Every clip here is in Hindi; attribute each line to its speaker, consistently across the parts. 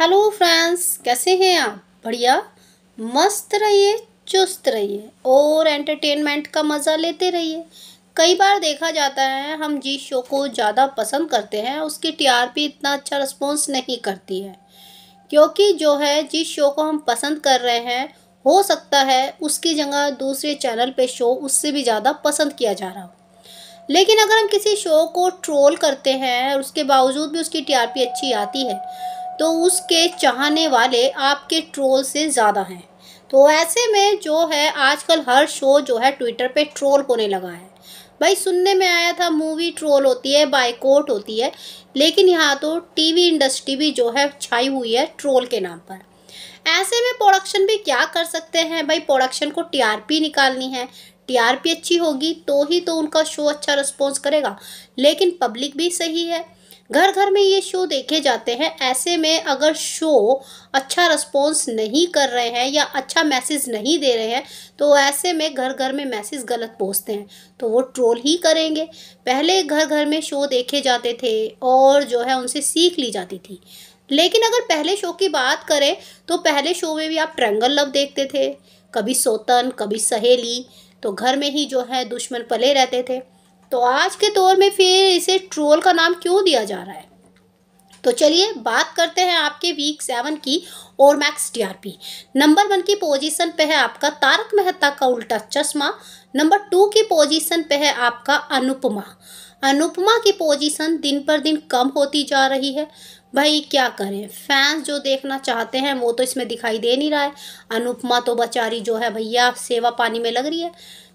Speaker 1: हेलो फ्रेंड्स कैसे हैं आप बढ़िया मस्त रहिए चुस्त रहिए और एंटरटेनमेंट का मज़ा लेते रहिए कई बार देखा जाता है हम जिस शो को ज़्यादा पसंद करते हैं उसकी टीआरपी इतना अच्छा रिस्पॉन्स नहीं करती है क्योंकि जो है जिस शो को हम पसंद कर रहे हैं हो सकता है उसकी जगह दूसरे चैनल पे शो उससे भी ज़्यादा पसंद किया जा रहा हो लेकिन अगर हम किसी शो को ट्रोल करते हैं और उसके बावजूद भी उसकी टीआरपी अच्छी आती है तो उसके चाहने वाले आपके ट्रोल से ज़्यादा हैं तो ऐसे में जो है आजकल हर शो जो है ट्विटर पे ट्रोल होने लगा है भाई सुनने में आया था मूवी ट्रोल होती है बाईकोट होती है लेकिन यहाँ तो टीवी इंडस्ट्री भी जो है छाई हुई है ट्रोल के नाम पर ऐसे में प्रोडक्शन भी क्या कर सकते हैं भाई प्रोडक्शन को टीआरपी निकालनी है टीआरपी अच्छी होगी तो ही तो उनका शो अच्छा रिस्पॉन्स करेगा लेकिन पब्लिक भी सही है घर घर में ये शो देखे जाते हैं ऐसे में अगर शो अच्छा रिस्पॉन्स नहीं कर रहे हैं या अच्छा मैसेज नहीं दे रहे हैं तो ऐसे में घर घर में मैसेज गलत पहुँचते हैं तो वो ट्रोल ही करेंगे पहले घर घर में शो देखे जाते थे और जो है उनसे सीख ली जाती थी लेकिन अगर पहले शो की बात करें तो पहले शो में भी आप ट्रैंगल लव देखते थे कभी सोतन कभी सहेली तो घर में ही जो है दुश्मन पले रहते थे तो आज के दौर में फिर इसे ट्रोल का नाम क्यों दिया जा रहा है तो चलिए बात करते हैं आपके वीक सेवन की और मैक्स टीआरपी नंबर वन की पोजीशन पे है आपका तारक मेहता का उल्टा चश्मा नंबर टू की पोजीशन पे है आपका अनुपमा अनुपमा की पोजीशन दिन पर दिन कम होती जा रही है भाई क्या करें फैंस जो देखना चाहते हैं वो तो इसमें दिखाई दे नहीं रहा है अनुपमा तो बचारी जो है भैया सेवा पानी में लग रही है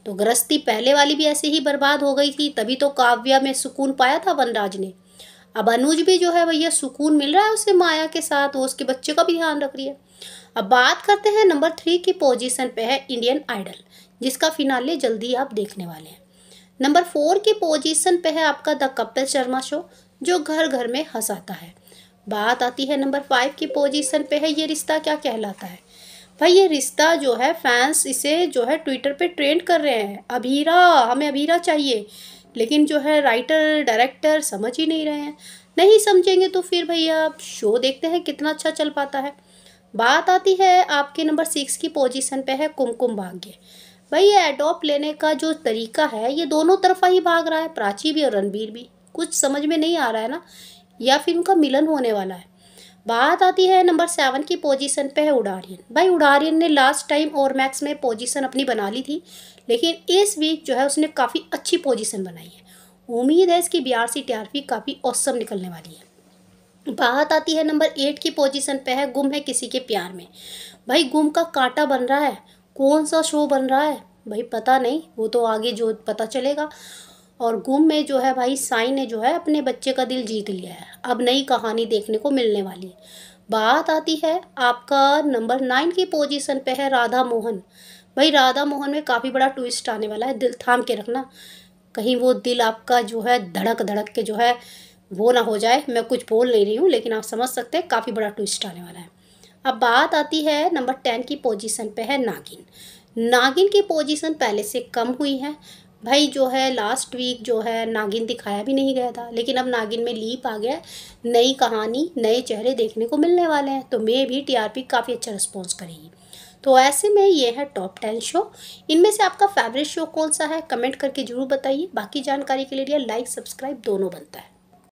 Speaker 1: तो गृहस्थी पहले वाली भी ऐसे ही बर्बाद हो गई थी तभी तो काव्या में सुकून पाया था वनराज ने अब अनुज भी जो है भैया सुकून मिल रहा है उसे माया के साथ वो उसके बच्चे का भी ध्यान रख रही है अब बात करते हैं नंबर थ्री की पोजीशन पे है इंडियन आइडल जिसका फिनाले जल्दी आप देखने वाले हैं नंबर फोर की पोजीशन पे है आपका द कपिल शर्मा शो जो घर घर में हंसाता है बात आती है नंबर फाइव की पोजीशन पे है ये रिश्ता क्या कहलाता है भाई ये रिश्ता जो है फैंस इसे जो है ट्विटर पे ट्रेंड कर रहे हैं अभीरा हमें अभीरा चाहिए लेकिन जो है राइटर डायरेक्टर समझ ही नहीं रहे हैं नहीं समझेंगे तो फिर भैया आप शो देखते हैं कितना अच्छा चल पाता है बात आती है आपके नंबर सिक्स की पोजीशन पे है कुमकुम भाग्य भाई ये एडोप्ट लेने का जो तरीका है ये दोनों तरफा ही भाग रहा है प्राची भी और रणबीर भी कुछ समझ में नहीं आ रहा है ना या फिर उनका मिलन होने वाला है बात आती है नंबर सेवन की पोजीशन पे है उड़ारियन भाई उड़ारियन ने लास्ट टाइम और मैक्स में पोजीशन अपनी बना ली थी लेकिन इस वीक जो है उसने काफ़ी अच्छी पोजीशन बनाई है उम्मीद है इसकी आर सी टी काफ़ी औसम निकलने वाली है बात आती है नंबर एट की पोजीशन पे है गुम है किसी के प्यार में भाई गुम का कांटा बन रहा है कौन सा शो बन रहा है भाई पता नहीं वो तो आगे जो पता चलेगा और गुम में जो है भाई साई ने जो है अपने बच्चे का दिल जीत लिया है अब नई कहानी देखने को मिलने वाली है बात आती है आपका नंबर नाइन की पोजीशन पे है राधा मोहन भाई राधा मोहन में काफ़ी बड़ा ट्विस्ट आने वाला है दिल थाम के रखना कहीं वो दिल आपका जो है धड़क धड़क के जो है वो ना हो जाए मैं कुछ बोल नहीं रही हूँ लेकिन आप समझ सकते हैं काफ़ी बड़ा ट्विस्ट आने वाला है अब बात आती है नंबर टेन की पोजीशन पे है नागिन नागिन की पोजीशन पहले से कम हुई है भाई जो है लास्ट वीक जो है नागिन दिखाया भी नहीं गया था लेकिन अब नागिन में लीप आ गया नई कहानी नए चेहरे देखने को मिलने वाले हैं तो मे भी टीआरपी काफ़ी अच्छा रिस्पॉन्स करेगी तो ऐसे में ये है टॉप टेन शो इनमें से आपका फेवरेट शो कौन सा है कमेंट करके ज़रूर बताइए बाकी जानकारी के लिए लाइक सब्सक्राइब दोनों बनता है